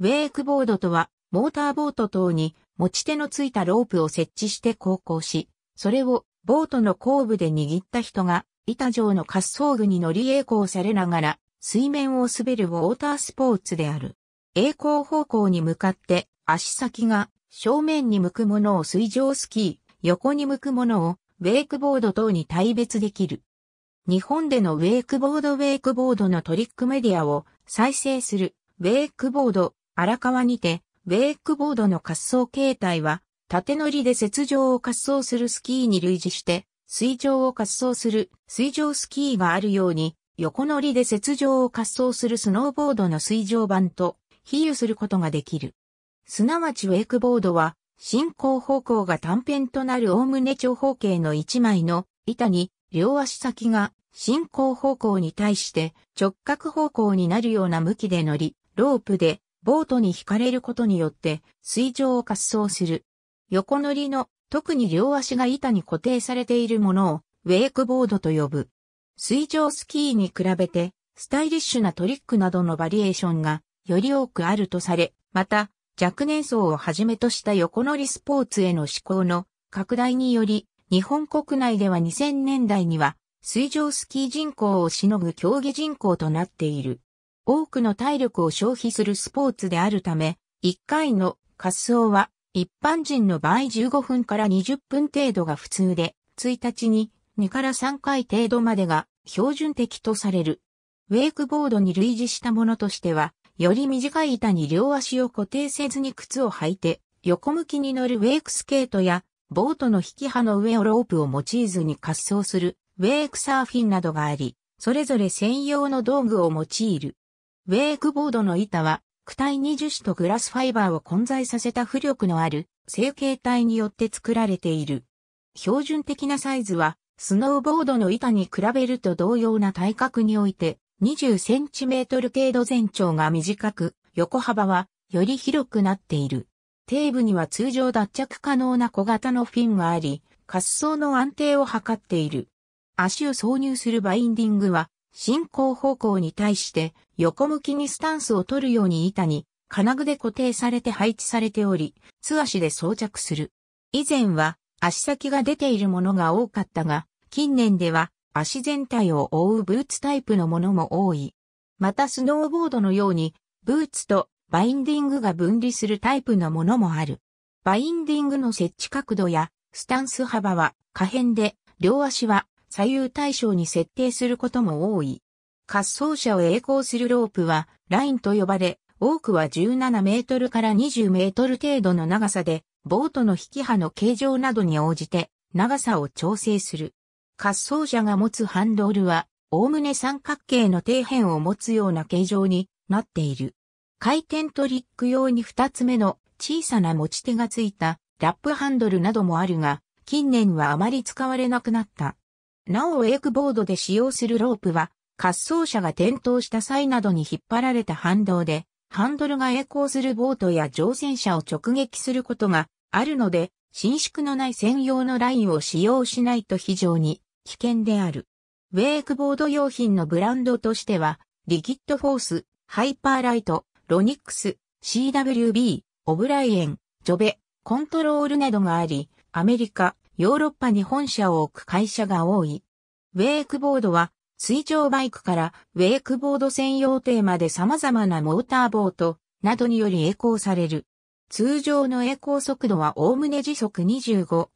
ウェイクボードとは、モーターボート等に持ち手のついたロープを設置して航行し、それをボートの後部で握った人が板状の滑走具に乗り栄光されながら水面を滑るウォータースポーツである。栄光方向に向かって足先が正面に向くものを水上スキー、横に向くものをウェイクボード等に対別できる。日本でのウェイクボードウェイクボードのトリックメディアを再生するウェイクボード荒川にて、ウェイクボードの滑走形態は、縦乗りで雪上を滑走するスキーに類似して、水上を滑走する水上スキーがあるように、横乗りで雪上を滑走するスノーボードの水上版と比喩することができる。すなわちウェイクボードは、進行方向が短辺となるおおむね長方形の一枚の板に、両足先が進行方向に対して直角方向になるような向きで乗り、ロープでボートに惹かれることによって水上を滑走する。横乗りの特に両足が板に固定されているものをウェイクボードと呼ぶ。水上スキーに比べてスタイリッシュなトリックなどのバリエーションがより多くあるとされ、また若年層をはじめとした横乗りスポーツへの志向の拡大により、日本国内では2000年代には水上スキー人口をしのぐ競技人口となっている。多くの体力を消費するスポーツであるため、1回の滑走は一般人の場合15分から20分程度が普通で、1日に2から3回程度までが標準的とされる。ウェイクボードに類似したものとしては、より短い板に両足を固定せずに靴を履いて、横向きに乗るウェイクスケートや、ボートの引き刃の上をロープを用いずに滑走するウェイクサーフィンなどがあり、それぞれ専用の道具を用いる。ウェイクボードの板は、躯体二樹脂とグラスファイバーを混在させた浮力のある成形体によって作られている。標準的なサイズは、スノーボードの板に比べると同様な体格において、20センチメートル程度全長が短く、横幅はより広くなっている。底部には通常脱着可能な小型のフィンがあり、滑走の安定を図っている。足を挿入するバインディングは進行方向に対して横向きにスタンスを取るように板に金具で固定されて配置されており、素足で装着する。以前は足先が出ているものが多かったが、近年では足全体を覆うブーツタイプのものも多い。またスノーボードのように、ブーツとバインディングが分離するタイプのものもある。バインディングの設置角度やスタンス幅は可変で、両足は左右対称に設定することも多い。滑走車を栄光するロープはラインと呼ばれ、多くは17メートルから20メートル程度の長さで、ボートの引き波の形状などに応じて長さを調整する。滑走車が持つハンドルは、おおむね三角形の底辺を持つような形状になっている。回転トリック用に2つ目の小さな持ち手がついたラップハンドルなどもあるが、近年はあまり使われなくなった。なおウェイクボードで使用するロープは、滑走者が転倒した際などに引っ張られた反動で、ハンドルが栄光するボートや乗船者を直撃することがあるので、伸縮のない専用のラインを使用しないと非常に危険である。ウェイクボード用品のブランドとしては、リキッドフォース、ハイパーライト、ロニックス、CWB、オブライエン、ジョベ、コントロールなどがあり、アメリカ、ヨーロッパに本社を置く会社が多い。ウェイクボードは、水上バイクからウェイクボード専用艇まで様々なモーターボートなどにより栄光される。通常の栄光速度はおおむね時速 25km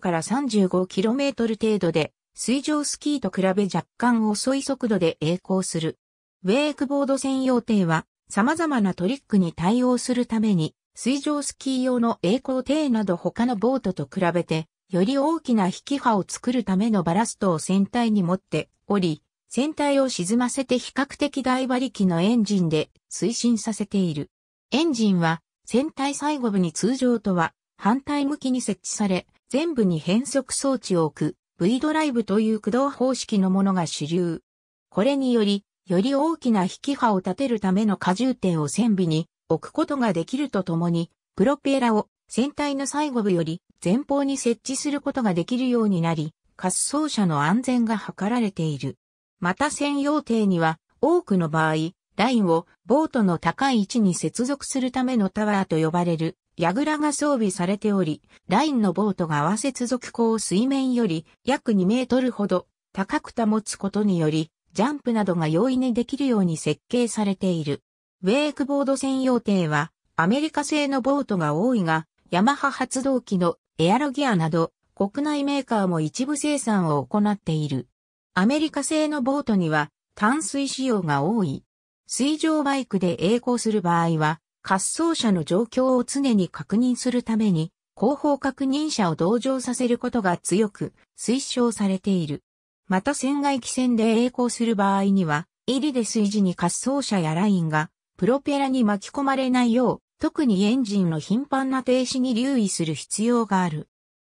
から 35km 程度で、水上スキーと比べ若干遅い速度で栄光する。ウェイクボード専用艇は様々なトリックに対応するために水上スキー用の栄光艇など他のボートと比べて、より大きな引き波を作るためのバラストを船体に持っており、船体を沈ませて比較的大馬力のエンジンで推進させている。エンジンは船体最後部に通常とは反対向きに設置され、全部に変速装置を置く V ドライブという駆動方式のものが主流。これにより、より大きな引き波を立てるための荷重点を船尾に置くことができるとともに、プロペラを船体の最後部より前方に設置することができるようになり、滑走者の安全が図られている。また専用艇には多くの場合、ラインをボートの高い位置に接続するためのタワーと呼ばれる櫓が装備されており、ラインのボートが合わせ接続口を水面より約2メートルほど高く保つことにより、ジャンプなどが容易にできるように設計されている。ウェークボード専用艇は、アメリカ製のボートが多いが、ヤマハ発動機のエアロギアなど、国内メーカーも一部生産を行っている。アメリカ製のボートには、淡水仕様が多い。水上バイクで曳航する場合は、滑走者の状況を常に確認するために、後方確認者を同乗させることが強く推奨されている。また船外機船で曳航する場合には、入りで水時に滑走者やラインがプロペラに巻き込まれないよう、特にエンジンの頻繁な停止に留意する必要がある。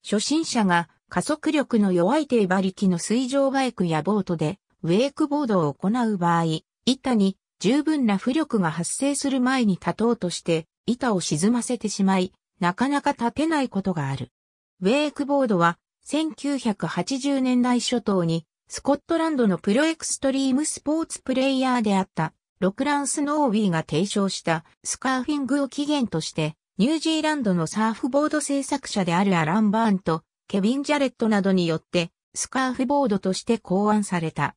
初心者が加速力の弱い低馬力の水上バイクやボートでウェイクボードを行う場合、板に十分な浮力が発生する前に立とうとして板を沈ませてしまい、なかなか立てないことがある。ウェイクボードは1980年代初頭にスコットランドのプロエクストリームスポーツプレイヤーであったロクランス・ノーウィーが提唱したスカーフィングを起源として、ニュージーランドのサーフボード制作者であるアラン・バーンとケビン・ジャレットなどによってスカーフボードとして考案された。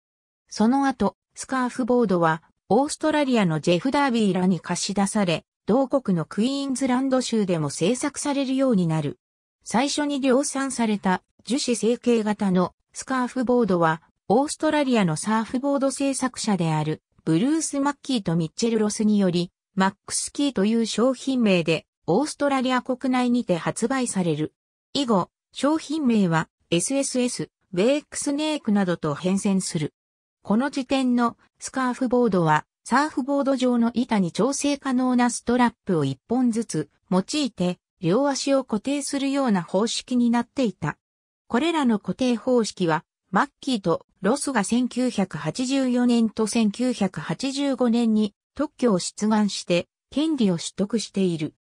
その後、スカーフボードはオーストラリアのジェフ・ダービーらに貸し出され、同国のクイーンズランド州でも制作されるようになる。最初に量産された樹脂成形型のスカーフボードはオーストラリアのサーフボード制作者であるブルース・マッキーとミッチェル・ロスにより、マックスキーという商品名で、オーストラリア国内にて発売される。以後、商品名は SSS、ウェイクスネークなどと変遷する。この時点のスカーフボードは、サーフボード上の板に調整可能なストラップを一本ずつ用いて、両足を固定するような方式になっていた。これらの固定方式は、マッキーとロスが1984年と1985年に特許を出願して権利を取得している。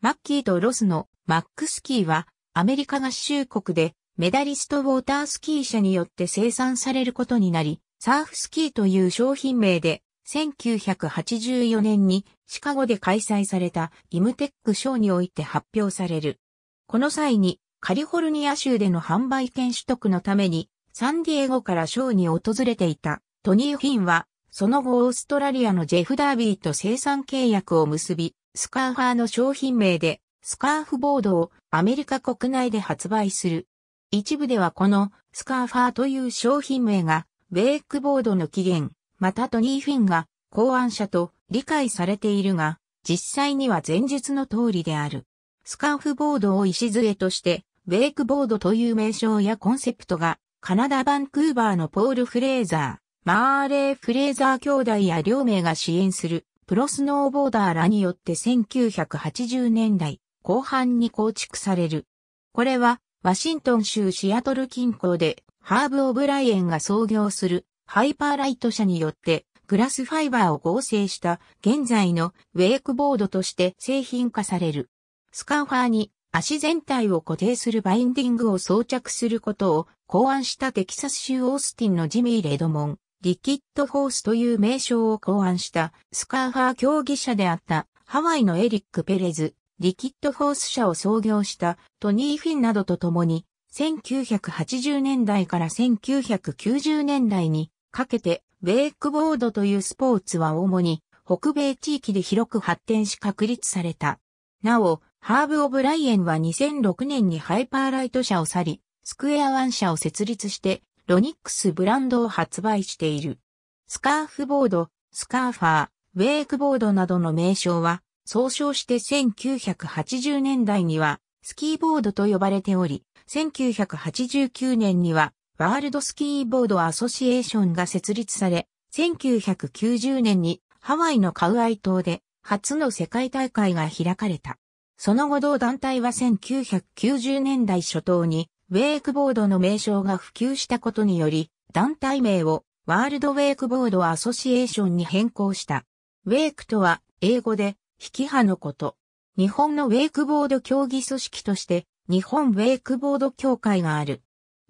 マッキーとロスのマックスキーはアメリカ合衆国でメダリストウォータースキー社によって生産されることになり、サーフスキーという商品名で1984年にシカゴで開催されたイムテック賞において発表される。この際にカリフォルニア州での販売権取得のためにサンディエゴからショーに訪れていたトニー・フィンは、その後オーストラリアのジェフ・ダービーと生産契約を結び、スカーファーの商品名で、スカーフボードをアメリカ国内で発売する。一部ではこのスカーファーという商品名が、ウェイクボードの起源、またトニー・フィンが考案者と理解されているが、実際には前述の通りである。スカーフボードを礎として、ウェイクボードという名称やコンセプトがカナダ・バンクーバーのポール・フレーザー、マーレー・フレーザー兄弟や両名が支援するプロスノーボーダーらによって1980年代後半に構築される。これはワシントン州シアトル近郊でハーブ・オブライエンが創業するハイパーライト社によってグラスファイバーを合成した現在のウェイクボードとして製品化される。スカンファーに足全体を固定するバインディングを装着することを考案したテキサス州オースティンのジミー・レドモン、リキッド・フォースという名称を考案したスカーファー競技者であったハワイのエリック・ペレズ、リキッド・フォース社を創業したトニー・フィンなどと共に1980年代から1990年代にかけてウェイクボードというスポーツは主に北米地域で広く発展し確立された。なお、ハーブ・オブ・ライエンは2006年にハイパーライト社を去り、スクエアワン社を設立して、ロニックスブランドを発売している。スカーフボード、スカーファー、ウェイクボードなどの名称は、総称して1980年代には、スキーボードと呼ばれており、1989年には、ワールドスキーボードアソシエーションが設立され、1990年にハワイのカウアイ島で初の世界大会が開かれた。その後同団体は1990年代初頭にウェイクボードの名称が普及したことにより、団体名をワールドウェイクボードアソシエーションに変更した。ウェイクとは英語で引き派のこと。日本のウェイクボード競技組織として日本ウェイクボード協会がある。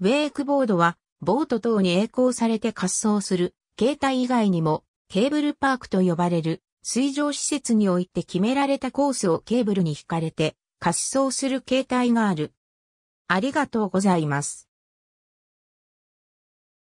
ウェイクボードはボート等に栄光されて滑走する携帯以外にもケーブルパークと呼ばれる水上施設において決められたコースをケーブルに引かれて滑走する携帯がある。ありがとうございます。